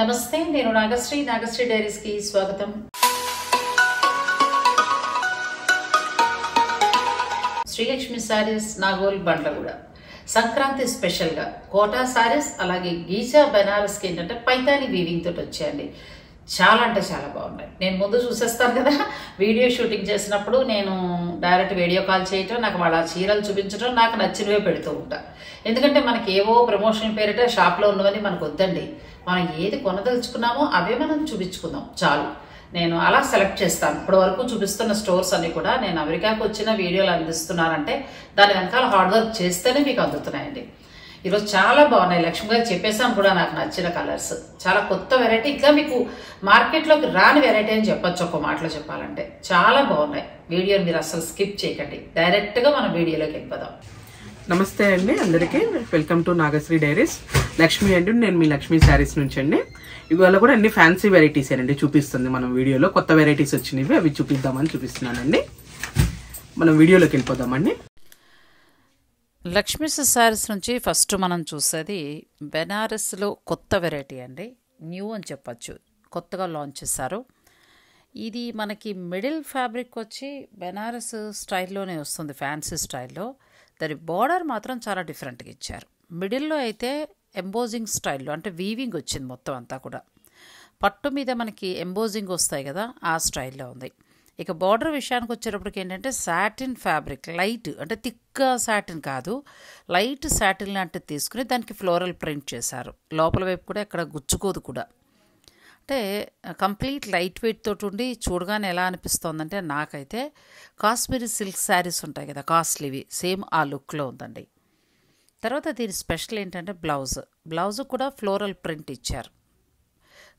నమస్తే నేను నాగశ్రీ నాగశ్రీ డైరీస్కి స్వాగతం శ్రీలక్ష్మి సారీస్ నాగోల్ బండ్లగూడ సంక్రాంతి స్పెషల్గా కోటా సారీస్ అలాగే గీజా బెనారస్కి ఏంటంటే పైతాని వీవింగ్ తోటి వచ్చాయండి చాలా అంటే చాలా బాగున్నాయి నేను ముందు చూసేస్తాను కదా వీడియో షూటింగ్ చేసినప్పుడు నేను డైరెక్ట్ వీడియో కాల్ చేయటం నాకు వాళ్ళ చీరలు చూపించడం నాకు నచ్చినవే పెడుతూ ఉంటా ఎందుకంటే మనకి ఏవో ప్రమోషన్ పేరిట షాప్లో ఉన్నవని మనకు వద్దండి మనం ఏది కొనదలుచుకున్నామో అవే మనం చూపించుకుందాం చాలు నేను అలా సెలెక్ట్ చేస్తాను ఇప్పటి వరకు చూపిస్తున్న స్టోర్స్ అన్నీ కూడా నేను అమెరికాకు వచ్చిన వీడియోలు అందిస్తున్నానంటే దాని వెనకాల హార్డ్ వర్క్ చేస్తేనే మీకు అందుతున్నాయండి ఈరోజు చాలా బాగున్నాయి లక్ష్మి గారు చెప్పేసాను కూడా నాకు నచ్చిన కలర్స్ చాలా కొత్త వెరైటీ ఇంకా మీకు మార్కెట్లోకి రాని వెరైటీ అని చెప్పొచ్చు ఒక మాటలో చెప్పాలంటే చాలా బాగున్నాయి వీడియోని మీరు అసలు స్కిప్ చేయకండి డైరెక్ట్గా మనం వీడియోలోకి వెళ్ళిపోదాం నమస్తే అండి అందరికీ welcome to Nagasri diaries Lakshmi అండి నేను మీ లక్ష్మి శారీస్ నుంచి అండి ఇవాళ కూడా అన్ని ఫ్యాన్సీ వెరైటీస్ అండి చూపిస్తుంది మనం వీడియోలో కొత్త వెరైటీస్ వచ్చినవి అవి చూపిద్దామని చూపిస్తున్నానండి మనం వీడియోలోకి వెళ్ళిపోదామండి లక్ష్మీ శారీస్ నుంచి ఫస్ట్ మనం చూసేది బెనారస్లో కొత్త వెరైటీ అండి న్యూ అని చెప్పచ్చు కొత్తగా లాంచ్ చేశారు ఇది మనకి మిడిల్ ఫ్యాబ్రిక్ వచ్చి బెనారస్ స్టైల్లోనే వస్తుంది ఫ్యాన్సీ స్టైల్లో దాని బార్డర్ మాత్రం చాలా డిఫరెంట్గా ఇచ్చారు మిడిల్లో అయితే ఎంబోజింగ్ స్టైల్లో అంటే వీవింగ్ వచ్చింది మొత్తం అంతా కూడా పట్టు మీద మనకి ఎంబోజింగ్ వస్తాయి కదా ఆ స్టైల్లో ఉంది ఇక బార్డర్ విషయానికి వచ్చేటప్పటికి ఏంటంటే సాటిన్ ఫ్యాబ్రిక్ లైట్ అంటే థిక్గా సాటిన్ కాదు లైట్ సాటిన్ లాంటిది తీసుకుని దానికి ఫ్లోరల్ ప్రింట్ చేశారు లోపల వైపు కూడా ఎక్కడ గుచ్చుకోదు కూడా అంటే కంప్లీట్ లైట్ వెయిట్ తోటి ఉండి చూడగానే ఎలా అనిపిస్తోందంటే నాకైతే కాశ్మీరీ సిల్క్ శారీస్ ఉంటాయి కదా కాస్ట్లీవి సేమ్ ఆ లుక్లో ఉందండి తర్వాత దీని స్పెషల్ ఏంటంటే బ్లౌజ్ బ్లౌజ్ కూడా ఫ్లోరల్ ప్రింట్ ఇచ్చారు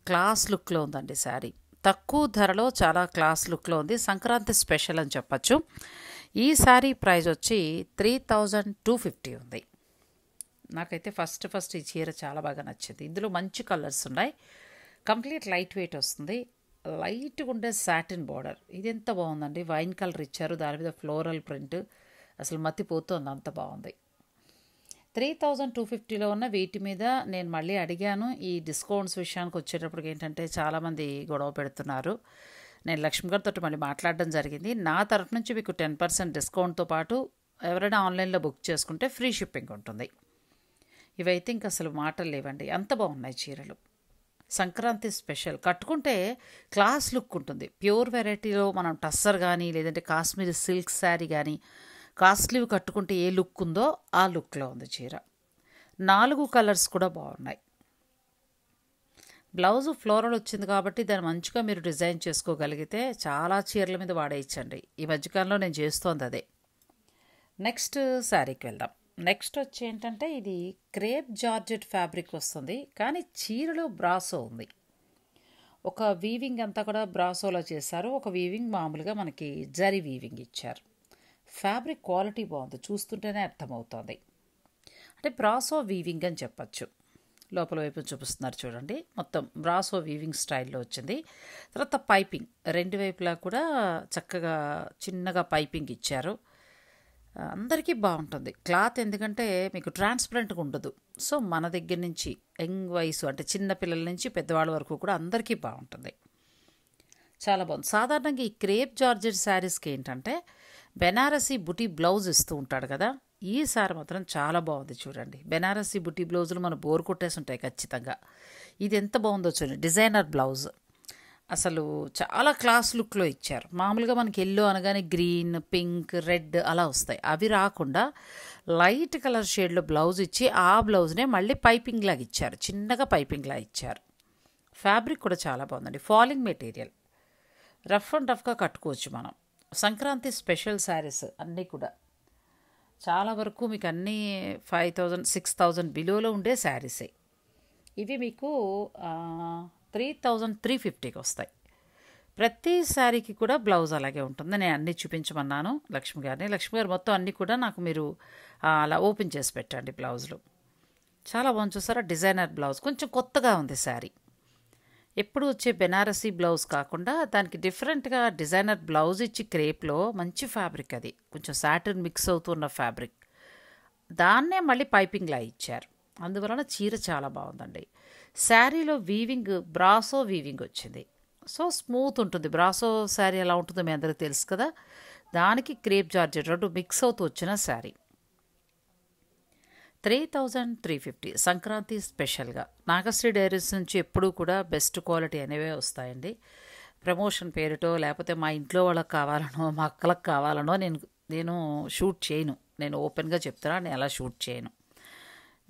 క్లాస్ లుక్లో ఉందండి శారీ తక్కువ ధరలో చాలా క్లాస్ లుక్లో ఉంది సంక్రాంతి స్పెషల్ అని చెప్పచ్చు ఈ శారీ ప్రైజ్ వచ్చి త్రీ థౌజండ్ టూ ఫిఫ్టీ ఉంది నాకైతే ఫస్ట్ ఫస్ట్ ఈ చీర చాలా బాగా నచ్చింది ఇందులో మంచి కలర్స్ ఉన్నాయి కంప్లీట్ లైట్ వెయిట్ వస్తుంది లైట్గా ఉండే సాటిన్ బార్డర్ ఇది ఎంత బాగుందండి వైన్ కలర్ ఇచ్చారు దాని మీద ఫ్లోరల్ ప్రింట్ అసలు మతిపోతుంది అంత బాగుంది త్రీ థౌజండ్ టూ ఫిఫ్టీలో ఉన్న వీటి మీద నేను మళ్ళీ అడిగాను ఈ డిస్కౌంట్స్ విషయానికి వచ్చేటప్పటికి ఏంటంటే చాలామంది గొడవ పెడుతున్నారు నేను లక్ష్మి గారితో మళ్ళీ మాట్లాడడం జరిగింది నా తరఫు నుంచి మీకు టెన్ పర్సెంట్ డిస్కౌంట్తో పాటు ఎవరైనా ఆన్లైన్లో బుక్ చేసుకుంటే ఫ్రీ షిప్పింగ్ ఉంటుంది ఇవైతే ఇంక అసలు మాటలు లేవండి అంత బాగున్నాయి చీరలు సంక్రాంతి స్పెషల్ కట్టుకుంటే క్లాస్ లుక్ ఉంటుంది ప్యూర్ వెరైటీలో మనం టస్సర్ కానీ లేదంటే కాశ్మీరీ సిల్క్ శారీ కానీ కాస్ట్లీవి కట్టుకుంటే ఏ లుక్ ఉందో ఆ లుక్లో ఉంది చీర నాలుగు కలర్స్ కూడా బాగున్నాయి బ్లౌజ్ ఫ్లోరల్ వచ్చింది కాబట్టి దాన్ని మంచిగా మీరు డిజైన్ చేసుకోగలిగితే చాలా చీరల మీద వాడేయచ్చండి ఈ మధ్యకాలంలో నేను చేస్తోంది అదే నెక్స్ట్ శారీకి వెళ్దాం నెక్స్ట్ వచ్చి ఏంటంటే ఇది క్రేప్ జార్జెట్ ఫ్యాబ్రిక్ వస్తుంది కానీ చీరలో బ్రాసో ఉంది ఒక వీవింగ్ అంతా కూడా బ్రాసోలో చేశారు ఒక వీవింగ్ మామూలుగా మనకి జరి వీవింగ్ ఇచ్చారు ఫ్యాబ్రిక్ క్వాలిటీ బాగుంది చూస్తుంటేనే అర్థమవుతుంది అంటే బ్రాసో వీవింగ్ అని చెప్పచ్చు లోపల వైపు చూపిస్తున్నారు చూడండి మొత్తం బ్రాసో వీవింగ్ స్టైల్లో వచ్చింది తర్వాత పైపింగ్ రెండు వైపులా కూడా చక్కగా చిన్నగా పైపింగ్ ఇచ్చారు అందరికీ బాగుంటుంది క్లాత్ ఎందుకంటే మీకు ట్రాన్స్పరెంట్గా ఉండదు సో మన దగ్గర నుంచి యంగ్ వయసు అంటే చిన్న పిల్లల నుంచి పెద్దవాళ్ళ వరకు కూడా అందరికీ బాగుంటుంది చాలా బాగుంది సాధారణంగా ఈ క్రేప్ జార్జెట్ శారీస్కి ఏంటంటే బెనారసీ బుటీ బ్లౌజ్ ఇస్తూ ఉంటాడు కదా ఈసారి మాత్రం చాలా బాగుంది చూడండి బెనారసీ బుటీ బ్లౌజులు మనం బోర్ కొట్టేసి ఉంటాయి ఖచ్చితంగా ఇది ఎంత బాగుందో చూడండి డిజైనర్ బ్లౌజ్ అసలు చాలా క్లాస్ లుక్లో ఇచ్చారు మామూలుగా మనకి ఎల్లో అనగానే గ్రీన్ పింక్ రెడ్ అలా వస్తాయి అవి రాకుండా లైట్ కలర్ షేడ్లో బ్లౌజ్ ఇచ్చి ఆ బ్లౌజ్నే మళ్ళీ పైపింగ్ లాగా ఇచ్చారు చిన్నగా పైపింగ్ లాగా ఇచ్చారు ఫ్యాబ్రిక్ కూడా చాలా బాగుందండి ఫాలింగ్ మెటీరియల్ రఫ్ అండ్ రఫ్గా కట్టుకోవచ్చు మనం సంక్రాంతి స్పెషల్ శారీస్ అన్నీ కూడా చాలా వరకు మీకు అన్నీ ఫైవ్ థౌజండ్ సిక్స్ థౌజండ్ బిలోలో ఉండే శారీసే ఇవి మీకు త్రీ థౌజండ్ త్రీ ఫిఫ్టీకి వస్తాయి ప్రతి శారీకి కూడా బ్లౌజ్ అలాగే ఉంటుంది నేను అన్నీ చూపించమన్నాను లక్ష్మి గారిని లక్ష్మి గారు మొత్తం అన్నీ కూడా నాకు మీరు అలా ఓపెన్ చేసి పెట్టండి బ్లౌజులు చాలా బాగుంది చూసారా డిజైనర్ బ్లౌజ్ కొంచెం కొత్తగా ఉంది శారీ ఎప్పుడు వచ్చే బెనారసీ బ్లౌజ్ కాకుండా దానికి డిఫరెంట్గా డిజైనర్ బ్లౌజ్ ఇచ్చి క్రేప్లో మంచి ఫ్యాబ్రిక్ అది కొంచెం సాటిన్ మిక్స్ అవుతున్న ఫ్యాబ్రిక్ దాన్నే మళ్ళీ పైపింగ్లా ఇచ్చారు అందువలన చీర చాలా బాగుందండి శారీలో వీవింగ్ బ్రాసో వీవింగ్ వచ్చింది సో స్మూత్ ఉంటుంది బ్రాసో శారీ ఎలా ఉంటుందో మీ అందరికీ తెలుసు కదా దానికి క్రేప్ జార్జెట్ రెండు మిక్స్ అవుతూ వచ్చిన sari three thousand three fifty Sankranti స్పెషల్గా నాగశ్రీ డైరీస్ నుంచి ఎప్పుడూ కూడా బెస్ట్ క్వాలిటీ అనేవే వస్తాయండి ప్రమోషన్ పేరుటో లేకపోతే మా ఇంట్లో వాళ్ళకి కావాలనో మా అక్కలకు కావాలనో నేను నేను షూట్ చేయను నేను ఓపెన్గా చెప్తున్నా నేను అలా షూట్ చేయను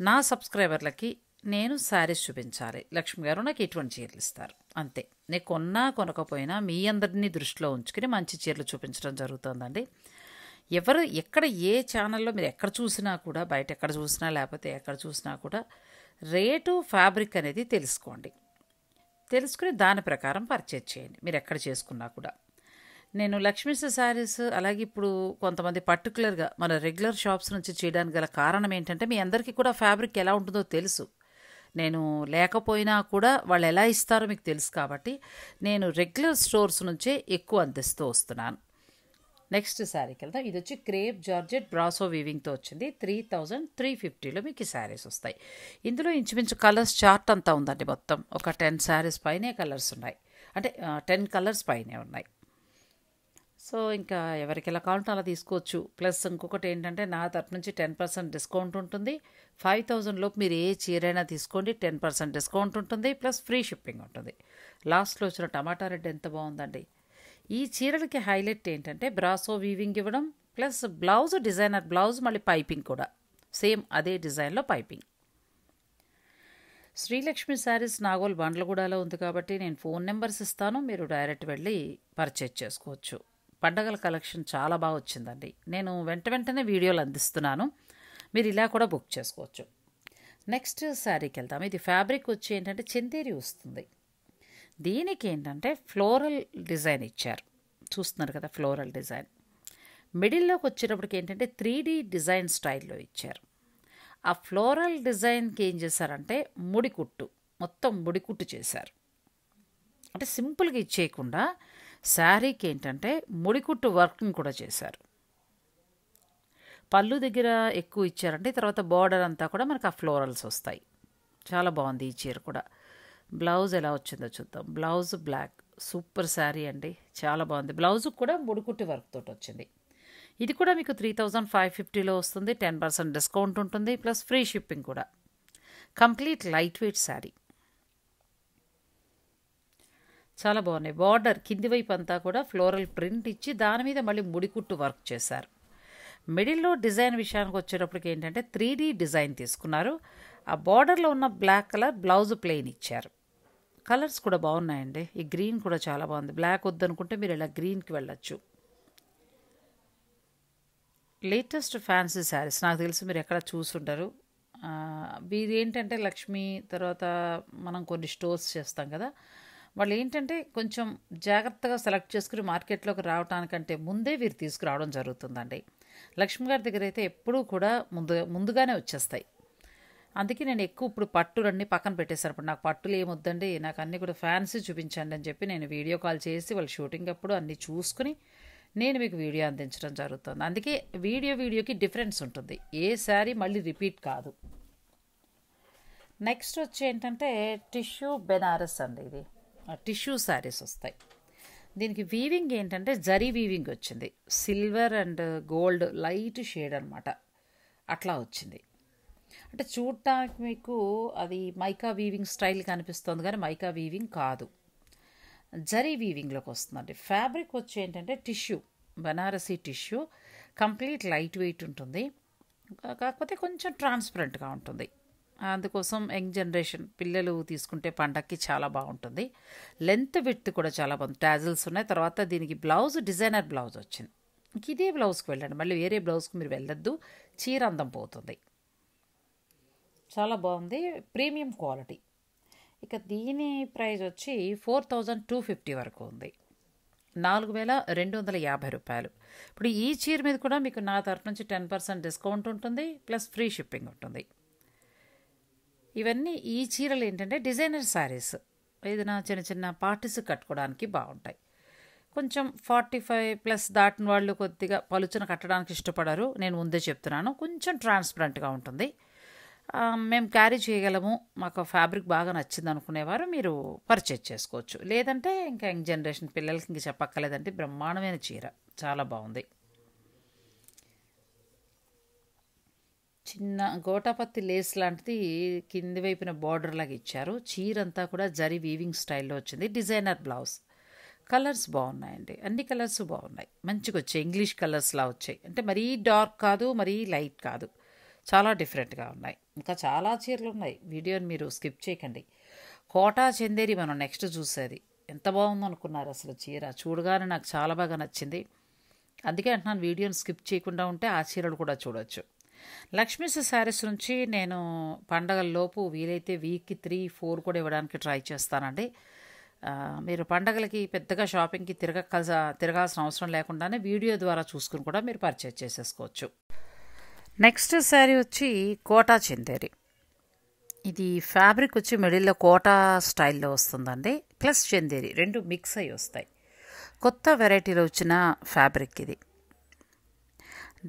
నా సబ్స్క్రైబర్లకి నేను శారీస్ చూపించాలి లక్ష్మి గారు నాకు ఎటువంటి చీరలు ఇస్తారు అంతే నేను కొన్నా కొనకపోయినా మీ అందరినీ దృష్టిలో ఉంచుకుని మంచి చీరలు చూపించడం జరుగుతుందండి ఎవరు ఎక్కడ ఏ ఛానల్లో మీరు ఎక్కడ చూసినా కూడా బయట ఎక్కడ చూసినా లేకపోతే ఎక్కడ చూసినా కూడా రేటు ఫ్యాబ్రిక్ అనేది తెలుసుకోండి తెలుసుకుని దాని ప్రకారం పర్చేజ్ చేయండి మీరు ఎక్కడ చేసుకున్నా కూడా నేను లక్ష్మీస్ శారీస్ అలాగే ఇప్పుడు కొంతమంది పర్టికులర్గా మన రెగ్యులర్ షాప్స్ నుంచి చేయడానికి గల కారణం ఏంటంటే మీ అందరికీ కూడా ఫ్యాబ్రిక్ ఎలా ఉంటుందో తెలుసు నేను లేకపోయినా కూడా వాళ్ళు ఎలా ఇస్తారో మీకు తెలుసు కాబట్టి నేను రెగ్యులర్ స్టోర్స్ నుంచే ఎక్కువ అందిస్తూ వస్తున్నాను నెక్స్ట్ శారీకి వెళ్దాం ఇది వచ్చి క్రేప్ జార్జెట్ బ్రాసో వీవింగ్తో వచ్చింది త్రీ థౌజండ్ త్రీ ఫిఫ్టీలో మీకు ఈ శారీస్ వస్తాయి ఇందులో ఇంచుమించు కలర్స్ చార్ట్ అంతా ఉందండి మొత్తం ఒక టెన్ శారీస్ పైనే కలర్స్ ఉన్నాయి అంటే టెన్ కలర్స్ పైనే ఉన్నాయి సో ఇంకా ఎవరికి ఎలా కావాలంటే అలా తీసుకోవచ్చు ప్లస్ ఇంకొకటి ఏంటంటే నా తరపు నుంచి టెన్ పర్సెంట్ డిస్కౌంట్ ఉంటుంది ఫైవ్ థౌజండ్ లోపు మీరు ఏ చీరైనా తీసుకోండి టెన్ పర్సెంట్ డిస్కౌంట్ ఉంటుంది ప్లస్ ఫ్రీ షిప్పింగ్ ఉంటుంది లాస్ట్లో వచ్చిన టమాటా రెడ్ ఎంత బాగుందండి ఈ చీరలకి హైలైట్ ఏంటంటే బ్రాసో వీవింగ్ ఇవ్వడం ప్లస్ బ్లౌజ్ డిజైనర్ బ్లౌజ్ మళ్ళీ పైపింగ్ కూడా సేమ్ అదే డిజైన్లో పైపింగ్ శ్రీలక్ష్మి శారీస్ నాగోల్ బండ్లగూడలో ఉంది కాబట్టి నేను ఫోన్ నెంబర్స్ ఇస్తాను మీరు డైరెక్ట్ వెళ్ళి పర్చేజ్ చేసుకోవచ్చు పండగల కలెక్షన్ చాలా బాగా వచ్చిందండి నేను వెంట వెంటనే వీడియోలు అందిస్తున్నాను మీరు ఇలా కూడా బుక్ చేసుకోవచ్చు నెక్స్ట్ శారీకి వెళ్దాం ఇది ఫ్యాబ్రిక్ వచ్చి ఏంటంటే చందేరి వస్తుంది దీనికి ఏంటంటే ఫ్లోరల్ డిజైన్ ఇచ్చారు చూస్తున్నారు కదా ఫ్లోరల్ డిజైన్ మిడిల్లోకి వచ్చేటప్పటికి ఏంటంటే త్రీ డీ డిజైన్ స్టైల్లో ఇచ్చారు ఆ ఫ్లోరల్ డిజైన్కి ఏం చేశారంటే ముడికుట్టు మొత్తం ముడికుట్టు చేశారు అంటే సింపుల్గా ఇచ్చేయకుండా శారీకి ఏంటంటే ముడికుట్టు వర్క్ని కూడా చేశారు పళ్ళు దగ్గర ఎక్కువ ఇచ్చారంటే తర్వాత బార్డర్ అంతా కూడా మనకు ఆ ఫ్లోరల్స్ వస్తాయి చాలా బాగుంది ఈ చీర కూడా బ్లౌజ్ ఎలా వచ్చిందో చూద్దాం బ్లౌజ్ బ్లాక్ సూపర్ శారీ అండి చాలా బాగుంది బ్లౌజ్ కూడా ముడుకుట్టి వర్క్ తోటి వచ్చింది ఇది కూడా మీకు త్రీ థౌజండ్ ఫైవ్ ఫిఫ్టీలో వస్తుంది టెన్ పర్సెంట్ డిస్కౌంట్ ఉంటుంది ప్లస్ ఫ్రీ షిప్పింగ్ కూడా కంప్లీట్ లైట్ వెయిట్ శారీ చాలా బాగున్నాయి బార్డర్ కింది వైపు అంతా కూడా ఫ్లోరల్ ప్రింట్ ఇచ్చి దాని మీద మళ్ళీ ముడికుట్టు వర్క్ చేశారు మిడిల్లో డిజైన్ విషయానికి వచ్చేటప్పటికి ఏంటంటే త్రీ డిజైన్ తీసుకున్నారు ఆ బార్డర్లో ఉన్న బ్లాక్ కలర్ బ్లౌజ్ ప్లెయిన్ ఇచ్చారు కలర్స్ కూడా బాగున్నాయండి ఈ గ్రీన్ కూడా చాలా బాగుంది బ్లాక్ వద్దనుకుంటే మీరు ఇలా గ్రీన్కి వెళ్ళొచ్చు లేటెస్ట్ ఫ్యాన్సీ శారీస్ నాకు తెలిసి మీరు ఎక్కడ చూసుంటారు ఇది ఏంటంటే లక్ష్మి తర్వాత మనం కొన్ని స్టోర్స్ చేస్తాం కదా వాళ్ళు ఏంటంటే కొంచెం జాగ్రత్తగా సెలెక్ట్ చేసుకుని మార్కెట్లోకి రావడానికంటే ముందే వీరు తీసుకురావడం జరుగుతుందండి లక్ష్మి గారి దగ్గర అయితే ఎప్పుడూ కూడా ముందు ముందుగానే వచ్చేస్తాయి అందుకే నేను ఎక్కువ ఇప్పుడు పట్టులన్నీ పక్కన పెట్టేశాను ఇప్పుడు నాకు పట్టులు ఏమొద్దండి నాకు అన్నీ కూడా ఫ్యాన్సీ చూపించండి అని చెప్పి నేను వీడియో కాల్ చేసి వాళ్ళు షూటింగ్ అప్పుడు అన్నీ చూసుకుని నేను మీకు వీడియో అందించడం జరుగుతుంది అందుకే వీడియో వీడియోకి డిఫరెన్స్ ఉంటుంది ఏ శారీ మళ్ళీ రిపీట్ కాదు నెక్స్ట్ వచ్చి ఏంటంటే టిష్యూ బెనారస్ అండి ఇది టిష్యూ శారీస్ వస్తాయి దీనికి వీవింగ్ ఏంటంటే జరీ వీవింగ్ వచ్చింది silver and gold light shade అనమాట అట్లా వచ్చింది అంటే చూడటానికి మీకు అది మైకా వీవింగ్ స్టైల్ కనిపిస్తుంది కానీ మైకా వీవింగ్ కాదు జరీ వీవింగ్లోకి వస్తుందండి ఫ్యాబ్రిక్ వచ్చి ఏంటంటే tissue Banarasi tissue complete light weight ఉంటుంది కాకపోతే కొంచెం ట్రాన్స్పరెంట్గా ఉంటుంది అందుకోసం యంగ్ జనరేషన్ పిల్లలు తీసుకుంటే పండక్కి చాలా బాగుంటుంది లెంత్ విత్ కూడా చాలా బాగుంది టాజిల్స్ ఉన్నాయి తర్వాత దీనికి బ్లౌజ్ డిజైనర్ బ్లౌజ్ వచ్చింది ఇంక ఇదే బ్లౌజ్కి వెళ్ళండి మళ్ళీ వేరే బ్లౌజ్కి మీరు వెళ్ళొద్దు చీర అందం పోతుంది చాలా బాగుంది ప్రీమియం క్వాలిటీ ఇక దీని ప్రైస్ వచ్చి ఫోర్ థౌజండ్ టూ ఫిఫ్టీ వరకు ఉంది నాలుగు వేల రెండు వందల యాభై రూపాయలు ఇప్పుడు ఈ చీర మీద కూడా మీకు నా తరఫు నుంచి టెన్ పర్సెంట్ డిస్కౌంట్ ఉంటుంది ప్లస్ ఫ్రీ షిప్పింగ్ ఉంటుంది ఇవన్నీ ఈ చీరలు ఏంటంటే డిజైనర్ శారీస్ ఏదైనా చిన్న చిన్న పార్టీస్ కట్టుకోవడానికి బాగుంటాయి కొంచెం ఫార్టీ ఫైవ్ ప్లస్ దాటిన వాళ్ళు కొద్దిగా పలుచన కట్టడానికి ఇష్టపడరు నేను ముందే చెప్తున్నాను కొంచెం ట్రాన్స్పరెంట్గా ఉంటుంది మేము క్యారీ చేయగలము మాకు ఫ్యాబ్రిక్ బాగా నచ్చింది అనుకునేవారు మీరు పర్చేజ్ చేసుకోవచ్చు లేదంటే ఇంకా యంగ్ జనరేషన్ పిల్లలకి ఇంక చెప్పక్కలేదంటే బ్రహ్మాండమైన చీర చాలా బాగుంది చిన్న గోటాపత్తి లేస్ లాంటిది కింది వైపున బార్డర్ లాగా ఇచ్చారు చీర అంతా కూడా జరి వీవింగ్ స్టైల్లో వచ్చింది డిజైనర్ బ్లౌజ్ కలర్స్ బాగున్నాయండి అన్ని కలర్స్ బాగున్నాయి మంచిగా వచ్చాయి ఇంగ్లీష్ కలర్స్లా వచ్చాయి అంటే మరీ డార్క్ కాదు మరీ లైట్ కాదు చాలా డిఫరెంట్గా ఉన్నాయి ఇంకా చాలా చీరలు ఉన్నాయి వీడియోని మీరు స్కిప్ చేయకండి కోటా చందేరి మనం నెక్స్ట్ చూసేది ఎంత బాగుందో అనుకున్నారు అసలు చీర చూడగానే నాకు చాలా బాగా నచ్చింది అందుకే అంటున్నాను వీడియోని స్కిప్ చేయకుండా ఉంటే ఆ చీరలు కూడా చూడవచ్చు లక్ష్మీస్ శారీస్ నుంచి నేను పండగల్లోపు వీలైతే వీక్కి త్రీ ఫోర్ కూడా ఇవ్వడానికి ట్రై చేస్తానండి మీరు పండగలకి పెద్దగా షాపింగ్కి తిరగ తిరగాల్సిన అవసరం లేకుండానే వీడియో ద్వారా చూసుకుని కూడా మీరు పర్చేజ్ చేసేసుకోవచ్చు నెక్స్ట్ శారీ వచ్చి కోటా చిందేరి ఇది ఫ్యాబ్రిక్ వచ్చి మిడిల్లో కోటా స్టైల్లో వస్తుందండి ప్లస్ చందేరి రెండు మిక్స్ అయి వస్తాయి కొత్త వెరైటీలో వచ్చిన ఫ్యాబ్రిక్ ఇది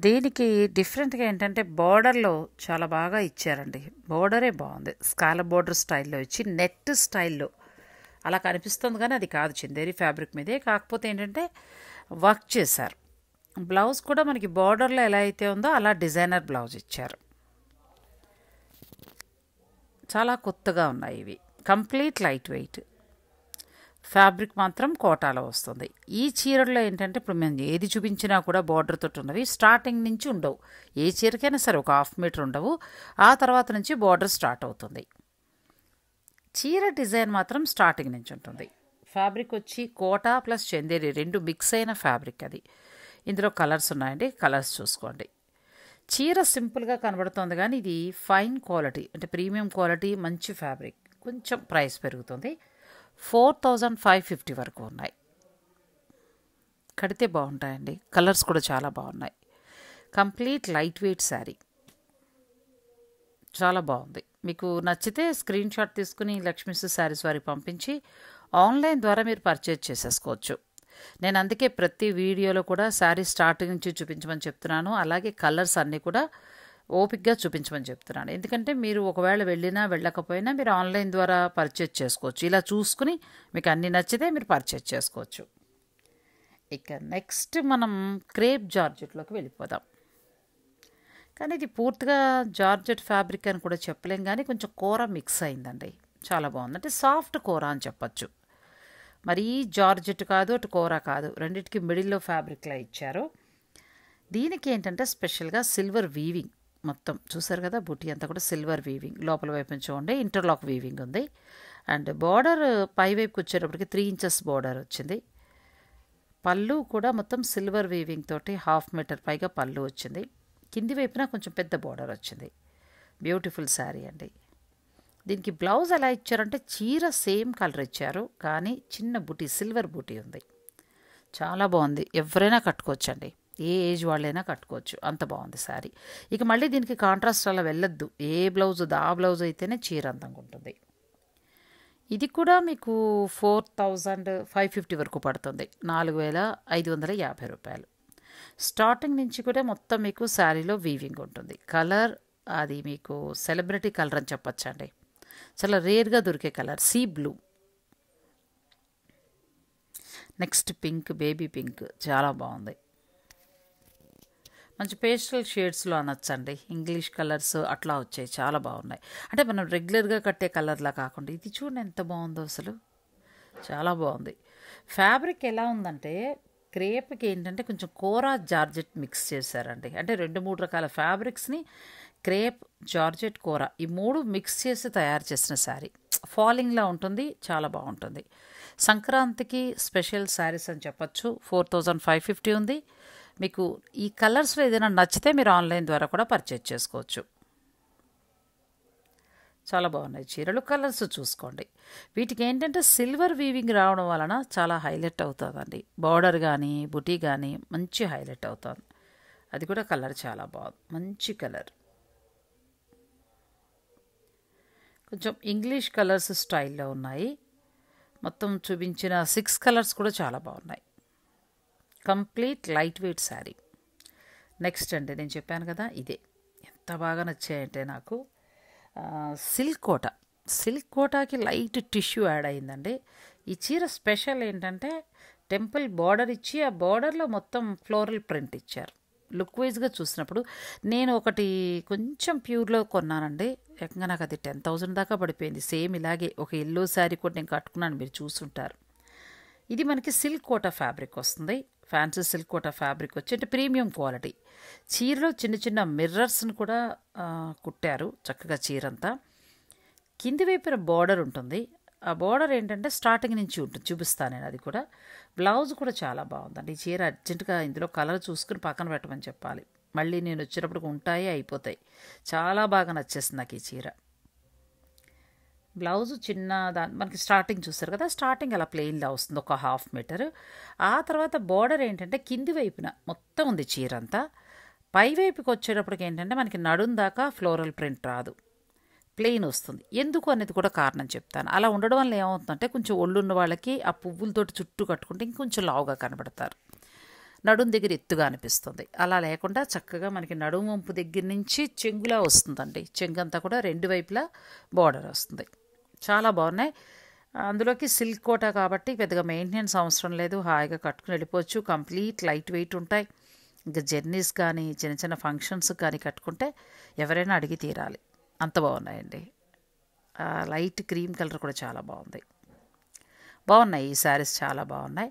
దీనికి డిఫరెంట్గా ఏంటంటే బార్డర్లో చాలా బాగా ఇచ్చారండి బార్డరే బాగుంది స్కాల బార్డర్ స్టైల్లో ఇచ్చి నెట్ స్టైల్లో అలా కనిపిస్తుంది కానీ అది కాదు చిందేరి ఫ్యాబ్రిక్ మీదే కాకపోతే ఏంటంటే వర్క్ చేశారు బ్లౌజ్ కూడా మనకి బార్డర్లో ఎలా అయితే ఉందో అలా డిజైనర్ బ్లౌజ్ ఇచ్చారు చాలా కొత్తగా ఉన్నాయి ఇవి కంప్లీట్ లైట్ వెయిట్ ఫ్యాబ్రిక్ మాత్రం కోటాలో వస్తుంది ఈ చీరల్లో ఏంటంటే ఇప్పుడు మేము ఏది చూపించినా కూడా బార్డర్ తోటి ఉన్నవి స్టార్టింగ్ నుంచి ఉండవు ఏ చీరకైనా సరే ఒక హాఫ్ మీటర్ ఉండవు ఆ తర్వాత నుంచి బార్డర్ స్టార్ట్ అవుతుంది చీర డిజైన్ మాత్రం స్టార్టింగ్ నుంచి ఉంటుంది ఫ్యాబ్రిక్ వచ్చి కోటా ప్లస్ చందేరి రెండు మిక్స్ అయిన ఫ్యాబ్రిక్ అది ఇందులో కలర్స్ ఉన్నాయండి కలర్స్ చూసుకోండి చీర సింపుల్గా కనబడుతుంది కానీ ఇది ఫైన్ క్వాలిటీ అంటే ప్రీమియం క్వాలిటీ మంచి ఫ్యాబ్రిక్ కొంచెం ప్రైస్ పెరుగుతుంది ఫోర్ థౌజండ్ ఫైవ్ ఫిఫ్టీ వరకు ఉన్నాయి కడితే బాగుంటాయండి కలర్స్ కూడా చాలా బాగున్నాయి కంప్లీట్ లైట్ వెయిట్ శారీ చాలా బాగుంది మీకు నచ్చితే స్క్రీన్ షాట్ తీసుకుని లక్ష్మీస్ శారీస్ వారికి పంపించి ఆన్లైన్ ద్వారా మీరు పర్చేజ్ చేసేసుకోవచ్చు నేను అందుకే ప్రతి వీడియోలో కూడా శారీ స్టార్టింగ్ నుంచి చూపించమని చెప్తున్నాను అలాగే కలర్స్ అన్నీ కూడా ఓపిక్గా చూపించమని చెప్తున్నాను ఎందుకంటే మీరు ఒకవేళ వెళ్ళినా వెళ్ళకపోయినా మీరు ఆన్లైన్ ద్వారా పర్చేజ్ చేసుకోవచ్చు ఇలా చూసుకుని మీకు అన్ని నచ్చితే మీరు పర్చేజ్ చేసుకోవచ్చు ఇక నెక్స్ట్ మనం క్రేప్ జార్జెట్లోకి వెళ్ళిపోదాం కానీ ఇది పూర్తిగా జార్జెట్ ఫ్యాబ్రిక్ అని కూడా చెప్పలేం కానీ కొంచెం కూర మిక్స్ అయిందండి చాలా బాగుంది అంటే సాఫ్ట్ కూర అని చెప్పచ్చు మరీ జార్జెట్ కాదు అటు కూర కాదు రెండింటికి మిడిల్లో ఫ్యాబ్రిక్లా ఇచ్చారు దీనికి ఏంటంటే స్పెషల్గా సిల్వర్ వీవింగ్ మొత్తం చూసారు కదా బుట్టి అంతా కూడా సిల్వర్ వీవింగ్ లోపల వైపు ఉండే ఇంటర్లాక్ వీవింగ్ ఉంది అండ్ బార్డర్ పై వైపుకి వచ్చేటప్పటికి త్రీ ఇంచెస్ బార్డర్ వచ్చింది పళ్ళు కూడా మొత్తం సిల్వర్ వీవింగ్ తోటి హాఫ్ మీటర్ పైగా పళ్ళు వచ్చింది కింది వైపున కొంచెం పెద్ద బార్డర్ వచ్చింది బ్యూటిఫుల్ శారీ అండి దీనికి బ్లౌజ్ ఎలా ఇచ్చారంటే చీర సేమ్ కలర్ ఇచ్చారు కానీ చిన్న బూటీ సిల్వర్ బూటీ ఉంది చాలా బాగుంది ఎవరైనా కట్టుకోవచ్చండి ఏ ఏజ్ వాళ్ళైనా కట్టుకోవచ్చు అంత బాగుంది శారీ ఇక మళ్ళీ దీనికి కాంట్రాస్ట్ అలా వెళ్ళొద్దు ఏ బ్లౌజ్ దా బ్లౌజ్ అయితేనే చీర అందంగా ఉంటుంది ఇది కూడా మీకు ఫోర్ థౌజండ్ ఫైవ్ ఫిఫ్టీ వరకు పడుతుంది నాలుగు వేల ఐదు వందల యాభై రూపాయలు స్టార్టింగ్ నుంచి కూడా మొత్తం మీకు శారీలో వీవింగ్ ఉంటుంది కలర్ అది మీకు సెలబ్రిటీ కలర్ అని చెప్పొచ్చండి చాలా రేర్గా దొరికే colour sea blue next pink baby pink చాలా బాగుంది మంచి పేస్టల్ షేడ్స్లో అనొచ్చండి ఇంగ్లీష్ కలర్స్ అట్లా వచ్చాయి చాలా బాగున్నాయి అంటే మనం రెగ్యులర్గా కట్టే కలర్లా కాకుండా ఇది చూడండి ఎంత బాగుందో అసలు చాలా బాగుంది ఫ్యాబ్రిక్ ఎలా ఉందంటే క్రేప్కి ఏంటంటే కొంచెం కోరా జార్జెట్ మిక్స్ చేశారండి అంటే రెండు మూడు రకాల ఫ్యాబ్రిక్స్ని క్రేప్ జార్జెట్ కూర ఈ మూడు మిక్స్ చేసి తయారు చేసిన శారీ ఫాలింగ్లా ఉంటుంది చాలా బాగుంటుంది సంక్రాంతికి స్పెషల్ శారీస్ అని చెప్పచ్చు ఫోర్ థౌజండ్ ఫైవ్ ఫిఫ్టీ ఉంది మీకు ఈ కలర్స్లో ఏదైనా నచ్చితే మీరు ఆన్లైన్ ద్వారా కూడా పర్చేజ్ చేసుకోవచ్చు చాలా బాగున్నాయి చీరలు కలర్స్ చూసుకోండి వీటికి ఏంటంటే సిల్వర్ వీవింగ్ రావడం వలన చాలా హైలైట్ అవుతుందండి బార్డర్ కానీ బుటీ కానీ మంచి హైలైట్ అవుతుంది అది కూడా కలర్ చాలా బాగుంది మంచి కలర్ కొంచెం ఇంగ్లీష్ కలర్స్ స్టైల్లో ఉన్నాయి మొత్తం చూపించిన సిక్స్ కలర్స్ కూడా చాలా బాగున్నాయి complete light weight sari next అండి నేను చెప్పాను కదా ఇదే ఎంత బాగా నచ్చాయంటే నాకు సిల్క్ కోట సిల్క్ కోటాకి లైట్ టిష్యూ యాడ్ అయిందండి ఈ చీర స్పెషల్ ఏంటంటే టెంపుల్ బార్డర్ ఇచ్చి ఆ బార్డర్లో మొత్తం ఫ్లోరల్ ప్రింట్ ఇచ్చారు లుక్ వైజ్గా చూసినప్పుడు నేను ఒకటి కొంచెం ప్యూర్లో కొన్నానండి ఏకంగా నాకు అది టెన్ థౌజండ్ దాకా పడిపోయింది సేమ్ ఇలాగే ఒక ఎల్లో శారీ కూడా నేను కట్టుకున్నాను మీరు చూసుంటారు ఇది మనకి సిల్క్ కోట ఫ్యాబ్రిక్ వస్తుంది ఫ్యాన్సీ సిల్క్ కోట ఫ్యాబ్రిక్ వచ్చి అంటే ప్రీమియం క్వాలిటీ చీరలో చిన్న చిన్న మిర్రర్స్ని కూడా కుట్టారు చక్కగా చీర అంతా కింది వైపున బార్డర్ ఉంటుంది ఆ బార్డర్ ఏంటంటే స్టార్టింగ్ నుంచి ఉంటుంది చూపిస్తాను నేను అది కూడా బ్లౌజ్ కూడా చాలా బాగుందండి ఈ చీర అర్జెంటుగా ఇందులో కలర్ చూసుకుని పక్కన పెట్టమని చెప్పాలి మళ్ళీ నేను వచ్చినప్పుడు ఉంటాయి అయిపోతాయి చాలా బాగా నచ్చేసింది నాకు ఈ చీర బ్లౌజ్ చిన్న దాని మనకి స్టార్టింగ్ చూస్తారు కదా స్టార్టింగ్ అలా ప్లెయిన్లా వస్తుంది ఒక హాఫ్ మీటర్ ఆ తర్వాత బోర్డర్ ఏంటంటే కింది వైపున మొత్తం ఉంది చీర అంతా పైవైపుకి వచ్చేటప్పటికి ఏంటంటే మనకి నడుం దాకా ఫ్లోరల్ ప్రింట్ రాదు ప్లెయిన్ వస్తుంది ఎందుకు అనేది కూడా కారణం చెప్తాను అలా ఉండడం వల్ల ఏమవుతుందంటే కొంచెం ఒళ్ళున్న వాళ్ళకి ఆ పువ్వులతోటి చుట్టూ కట్టుకుంటే ఇంకొంచెం లావుగా కనబడతారు నడుం దగ్గర ఎత్తుగా అనిపిస్తుంది అలా లేకుండా చక్కగా మనకి నడుం వంపు దగ్గర నుంచి చెంగులా వస్తుందండి చెంగంతా కూడా రెండు వైపులా బోర్డర్ వస్తుంది చాలా బాగున్నాయి అందులోకి సిల్క్ కోట కాబట్టి పెద్దగా మెయింటెనెన్స్ అవసరం లేదు హాయిగా కట్టుకుని వెళ్ళిపోవచ్చు కంప్లీట్ లైట్ వెయిట్ ఉంటాయి ఇంకా జర్నీస్ కానీ చిన్న చిన్న ఫంక్షన్స్ కానీ కట్టుకుంటే ఎవరైనా అడిగి తీరాలి అంత బాగున్నాయండి లైట్ క్రీమ్ కలర్ కూడా చాలా బాగుంది బాగున్నాయి ఈ శారీస్ చాలా బాగున్నాయి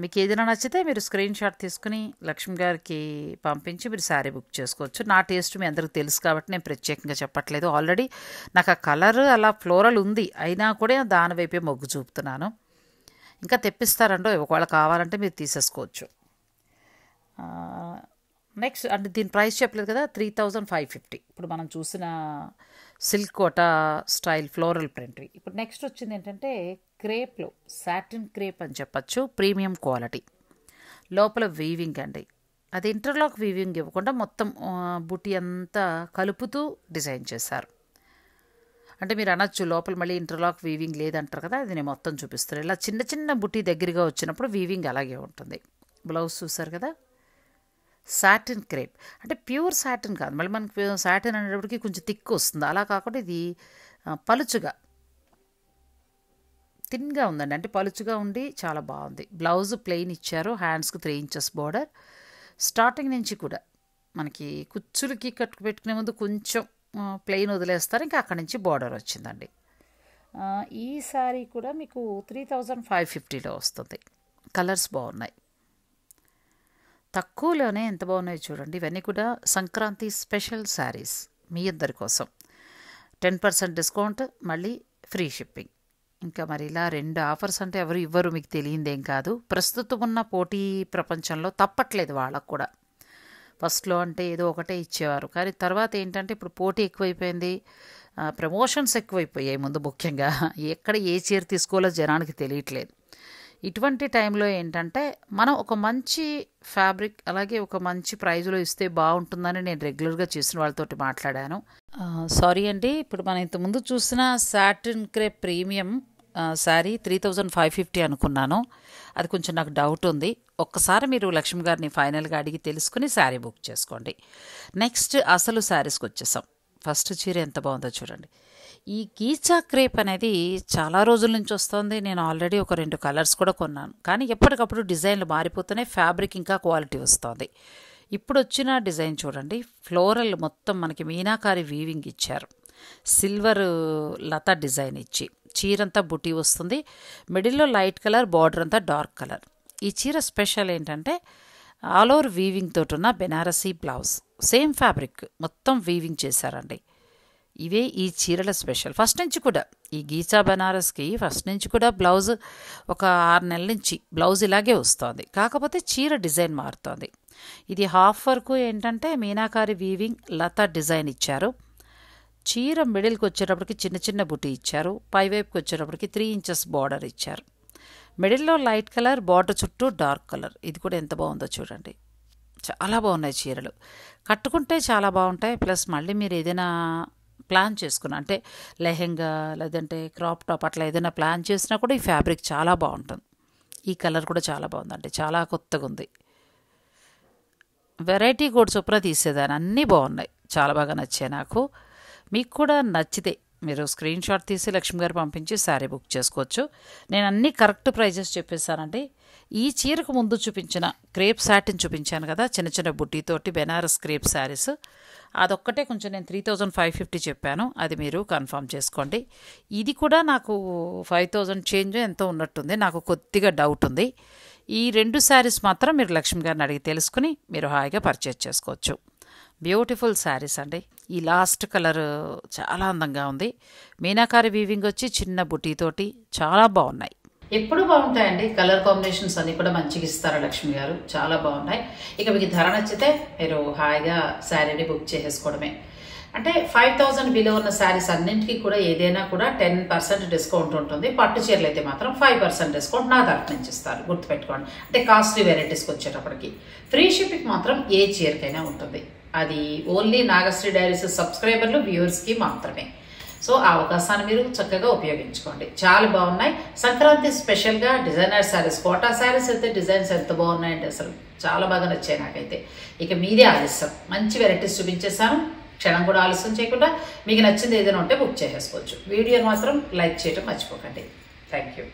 మీకు ఏదైనా నచ్చితే మీరు స్క్రీన్ షాట్ తీసుకుని లక్ష్మి గారికి పంపించి మీరు శారీ బుక్ చేసుకోవచ్చు నా టేస్ట్ మీ అందరికి తెలుసు కాబట్టి నేను ప్రత్యేకంగా చెప్పట్లేదు ఆల్రెడీ నాకు ఆ కలర్ అలా ఫ్లోరల్ ఉంది అయినా కూడా దానివైపే మొగ్గు చూపుతున్నాను ఇంకా తెప్పిస్తారంటో ఒకవేళ కావాలంటే మీరు తీసేసుకోవచ్చు నెక్స్ట్ అంటే దీని ప్రైస్ చెప్పలేదు కదా త్రీ థౌజండ్ ఫైవ్ ఫిఫ్టీ ఇప్పుడు మనం చూసిన silk Kota style floral print ఇప్పుడు నెక్స్ట్ వచ్చింది ఏంటంటే క్రేప్లో సాటిన్ క్రేప్ అని చెప్పచ్చు ప్రీమియం క్వాలిటీ లోపల వీవింగ్ అండి అది ఇంటర్లాక్ వీవింగ్ ఇవ్వకుండా మొత్తం బుట్టి అంతా కలుపుతూ డిజైన్ చేశారు అంటే మీరు అనొచ్చు లోపల మళ్ళీ ఇంటర్లాక్ వీవింగ్ లేదంటారు కదా అది నేను మొత్తం చూపిస్తున్నాను ఇలా చిన్న చిన్న బుట్టి దగ్గరగా వచ్చినప్పుడు వీవింగ్ అలాగే ఉంటుంది బ్లౌజ్ చూసారు కదా సాటిన్ క్రేప్ అంటే ప్యూర్ సాటిన్ కాదు మళ్ళీ మనకి సాటిన్ అనేటప్పటికి కొంచెం తిక్కు వస్తుంది అలా కాకుండా ఇది పలుచుగా థిన్గా ఉందండి అంటే పలుచుగా ఉండి చాలా బాగుంది బ్లౌజ్ ప్లెయిన్ ఇచ్చారు హ్యాండ్స్కి త్రీ ఇంచెస్ బార్డర్ స్టార్టింగ్ నుంచి కూడా మనకి కుచ్చులకి కట్టు పెట్టుకునే ముందు కొంచెం ప్లెయిన్ వదిలేస్తారు ఇంకా అక్కడి నుంచి బార్డర్ వచ్చిందండి ఈ సారీ కూడా మీకు త్రీ థౌజండ్ ఫైవ్ ఫిఫ్టీలో వస్తుంది కలర్స్ బాగున్నాయి తక్కువలోనే ఎంత బాగున్నాయో చూడండి ఇవన్నీ కూడా సంక్రాంతి స్పెషల్ శారీస్ మీ ఇద్దరి కోసం టెన్ పర్సెంట్ డిస్కౌంట్ మళ్ళీ ఫ్రీ షిప్పింగ్ ఇంకా మరి ఇలా రెండు ఆఫర్స్ అంటే ఎవరు ఇవ్వరు మీకు తెలియదేం కాదు ప్రస్తుతం ఉన్న పోటీ ప్రపంచంలో తప్పట్లేదు వాళ్ళకు కూడా ఫస్ట్లో అంటే ఏదో ఒకటే ఇచ్చేవారు కానీ తర్వాత ఏంటంటే ఇప్పుడు పోటీ ఎక్కువైపోయింది ప్రమోషన్స్ ఎక్కువైపోయాయి ముందు ముఖ్యంగా ఎక్కడ ఏ చీర తీసుకోవాలో జనానికి తెలియట్లేదు ఇటువంటి టైంలో ఏంటంటే మనం ఒక మంచి ఫ్యాబ్రిక్ అలాగే ఒక మంచి ప్రైజ్లో ఇస్తే బాగుంటుందని నేను రెగ్యులర్గా చేసిన వాళ్ళతోటి మాట్లాడాను సారీ అండి ఇప్పుడు మనం ఇంతకుముందు చూసిన satin crepe premium sari three thousand five fifty అనుకున్నాను అది కొంచెం నాకు డౌట్ ఉంది ఒక్కసారి మీరు లక్ష్మి గారిని ఫైనల్గా అడిగి తెలుసుకుని శారీ బుక్ చేసుకోండి నెక్స్ట్ అసలు శారీస్కి వచ్చేసాం ఫస్ట్ చీర ఎంత బాగుందో చూడండి ఈ గీచా క్రేప్ అనేది చాలా రోజుల నుంచి వస్తుంది నేను ఆల్రెడీ ఒక రెండు కలర్స్ కూడా కొన్నాను కానీ ఎప్పటికప్పుడు డిజైన్లు మారిపోతేనే ఫ్యాబ్రిక్ ఇంకా క్వాలిటీ వస్తుంది ఇప్పుడు వచ్చిన డిజైన్ చూడండి ఫ్లోరల్ మొత్తం మనకి మీనాకారి వీవింగ్ ఇచ్చారు సిల్వర్ లత డిజైన్ ఇచ్చి చీరంతా బుటీ వస్తుంది మిడిల్లో లైట్ కలర్ బార్డర్ అంతా డార్క్ కలర్ ఈ చీర స్పెషల్ ఏంటంటే ఆల్ ఓవర్ వీవింగ్ తోటి ఉన్న బెనారసీ బ్లౌజ్ సేమ్ ఫ్యాబ్రిక్ మొత్తం వీవింగ్ చేశారండి ఇవే ఈ చీరల స్పెషల్ ఫస్ట్ నుంచి కూడా ఈ గీచా బెనారస్కి ఫస్ట్ నుంచి కూడా బ్లౌజ్ ఒక ఆరు నెలల నుంచి బ్లౌజ్ ఇలాగే వస్తుంది కాకపోతే చీర డిజైన్ మారుతోంది ఇది హాఫ్ వరకు ఏంటంటే మీనాకారి వీవింగ్ లతా డిజైన్ ఇచ్చారు చీర మిడిల్కి వచ్చేటప్పటికి చిన్న చిన్న బుటీ ఇచ్చారు పైవైపుకి వచ్చేటప్పటికి త్రీ ఇంచెస్ బార్డర్ ఇచ్చారు మిడిల్లో లైట్ కలర్ బార్డర్ చుట్టూ డార్క్ కలర్ ఇది కూడా ఎంత బాగుందో చూడండి చాలా బాగున్నాయి చీరలు కట్టుకుంటే చాలా బాగుంటాయి ప్లస్ మళ్ళీ మీరు ఏదైనా ప్లాన్ చేసుకున్న అంటే లెహెంగా లేదంటే క్రాప్ టాప్ అట్లా ఏదైనా ప్లాన్ చేసినా కూడా ఈ ఫ్యాబ్రిక్ చాలా బాగుంటుంది ఈ కలర్ కూడా చాలా బాగుందండి చాలా కొత్తగా ఉంది వెరైటీ కూడా చొప్పున తీసేదాన్ని అన్నీ బాగున్నాయి చాలా బాగా నచ్చాయి నాకు మీకు కూడా నచ్చితే మీరు స్క్రీన్ షాట్ తీసి లక్ష్మి గారు పంపించి శారీ బుక్ చేసుకోవచ్చు నేను అన్ని కరెక్ట్ ప్రైజెస్ చెప్పేశానండి ఈ చీరకు ముందు చూపించిన క్రేప్ శాటిన్ చూపించాను కదా చిన్న చిన్న బుట్టితోటి బెనారస్ క్రేప్ శారీస్ అదొక్కటే కొంచెం నేను త్రీ థౌజండ్ ఫైవ్ ఫిఫ్టీ చెప్పాను అది మీరు కన్ఫర్మ్ చేసుకోండి ఇది కూడా నాకు ఫైవ్ థౌజండ్ చేంజ్ ఎంతో ఉన్నట్టుంది నాకు కొద్దిగా డౌట్ ఉంది ఈ రెండు శారీస్ మాత్రం మీరు లక్ష్మి గారిని అడిగి తెలుసుకుని మీరు హాయిగా పర్చేజ్ చేసుకోవచ్చు బ్యూటిఫుల్ శారీస్ అండి ఈ లాస్ట్ కలర్ చాలా అందంగా ఉంది మీనాకారి వీవింగ్ వచ్చి చిన్న తోటి చాలా బాగున్నాయి ఎప్పుడు బాగుంటాయండి కలర్ కాంబినేషన్స్ అన్ని కూడా మంచిగా ఇస్తారు లక్ష్మి గారు చాలా బాగున్నాయి ఇక మీకు ధర నచ్చితే మీరు హాయిగా శారీని బుక్ చేసేసుకోవడమే అంటే ఫైవ్ థౌజండ్ బిలో ఉన్న శారీస్ అన్నింటికి కూడా ఏదైనా కూడా టెన్ పర్సెంట్ డిస్కౌంట్ ఉంటుంది పట్టు చీరలు అయితే మాత్రం ఫైవ్ పర్సెంట్ డిస్కౌంట్ నా తరఫు నుంచి ఇస్తారు గుర్తుపెట్టుకోండి అంటే కాస్ట్లీ వెరైటీస్కి వచ్చేటప్పటికి ఫ్రీ షిప్పింగ్ మాత్రం ఏ చీరకైనా ఉంటుంది అది ఓన్లీ నాగశ్రీ డైరీస్ సబ్స్క్రైబర్లు వ్యూవర్స్కి మాత్రమే సో ఆ అవకాశాన్ని మీరు చక్కగా ఉపయోగించుకోండి చాలా బాగున్నాయి సంక్రాంతి స్పెషల్గా డిజైనర్ శారీస్ కోటా శారీస్ అయితే డిజైన్స్ ఎంత బాగున్నాయండి అసలు చాలా బాగా నచ్చాయి నాకైతే ఇక మీదే ఆలస్యం మంచి వెరైటీస్ చూపించేశాను క్షణం కూడా ఆలస్యం చేయకుండా మీకు నచ్చింది ఏదైనా ఉంటే బుక్ చేసేసుకోవచ్చు వీడియోని మాత్రం లైక్ చేయడం మర్చిపోకండి థ్యాంక్ యూ